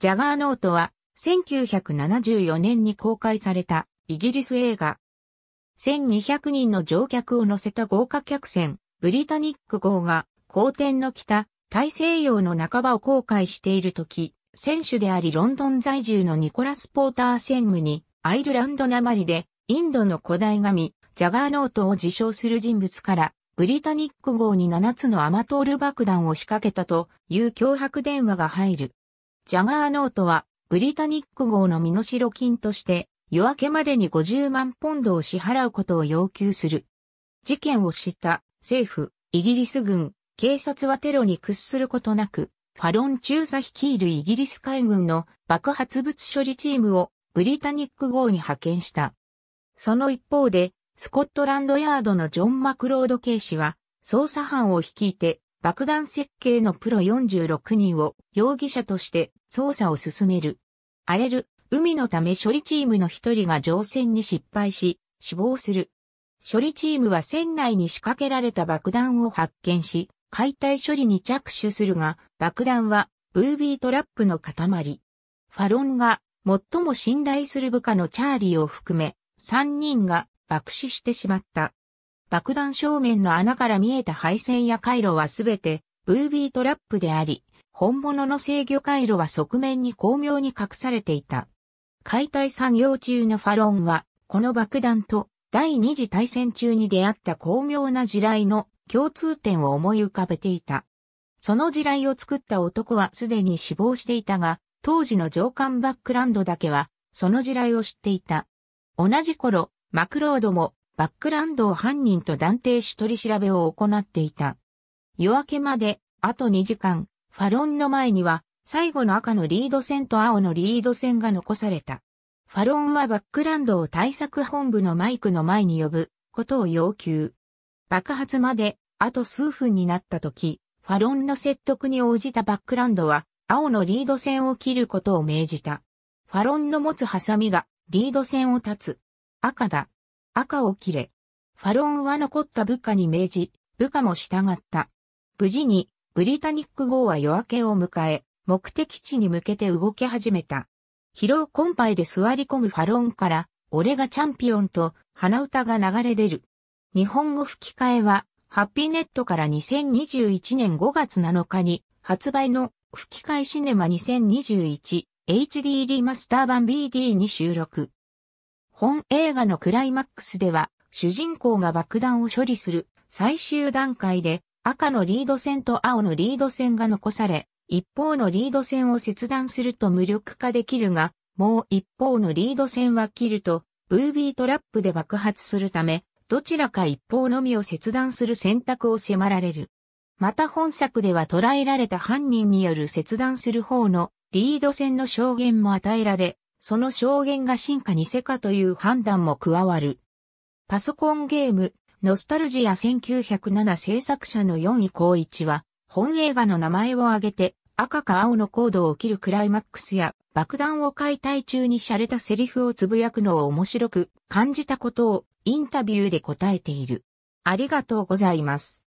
ジャガーノートは、1974年に公開された、イギリス映画。1200人の乗客を乗せた豪華客船、ブリタニック号が、皇天の北、大西洋の半ばを航海しているとき、選手でありロンドン在住のニコラス・ポーター専務に、アイルランドなまりで、インドの古代神、ジャガーノートを自称する人物から、ブリタニック号に7つのアマトール爆弾を仕掛けたという脅迫電話が入る。ジャガーノートは、ブリタニック号の身代金として、夜明けまでに50万ポンドを支払うことを要求する。事件を知った政府、イギリス軍、警察はテロに屈することなく、ファロン中佐率いるイギリス海軍の爆発物処理チームをブリタニック号に派遣した。その一方で、スコットランドヤードのジョン・マクロード警視は、捜査班を率いて爆弾設計のプロ46人を容疑者として捜査を進める。荒れる海のため処理チームの一人が乗船に失敗し死亡する。処理チームは船内に仕掛けられた爆弾を発見し、解体処理に着手するが、爆弾はブービートラップの塊。ファロンが最も信頼する部下のチャーリーを含め、3人が爆死してしまった。爆弾正面の穴から見えた配線や回路はすべて、ブービートラップであり、本物の制御回路は側面に巧妙に隠されていた。解体作業中のファロンは、この爆弾と第二次大戦中に出会った巧妙な地雷の共通点を思い浮かべていた。その地雷を作った男はすでに死亡していたが、当時の上官バックランドだけは、その地雷を知っていた。同じ頃、マクロードもバックランドを犯人と断定し取り調べを行っていた。夜明けまで、あと2時間、ファロンの前には、最後の赤のリード線と青のリード線が残された。ファロンはバックランドを対策本部のマイクの前に呼ぶことを要求。爆発まであと数分になった時、ファロンの説得に応じたバックランドは青のリード線を切ることを命じた。ファロンの持つハサミがリード線を断つ。赤だ。赤を切れ。ファロンは残った部下に命じ、部下も従った。無事に、ブリタニック号は夜明けを迎え、目的地に向けて動き始めた。疲労困憊で座り込むファロンから、俺がチャンピオンと鼻歌が流れ出る。日本語吹き替えは、ハッピーネットから2021年5月7日に発売の吹き替えシネマ 2021HD リマスター版 BD に収録。本映画のクライマックスでは、主人公が爆弾を処理する最終段階で赤のリード線と青のリード線が残され、一方のリード線を切断すると無力化できるが、もう一方のリード線は切ると、ブービートラップで爆発するため、どちらか一方のみを切断する選択を迫られる。また本作では捕らえられた犯人による切断する方のリード線の証言も与えられ、その証言が化に偽かという判断も加わる。パソコンゲーム、ノスタルジア1907制作者の4位高一は、本映画の名前を挙げて、赤か青のコードを切るクライマックスや、爆弾を解体中に洒落たセリフをつぶやくのを面白く感じたことをインタビューで答えている。ありがとうございます。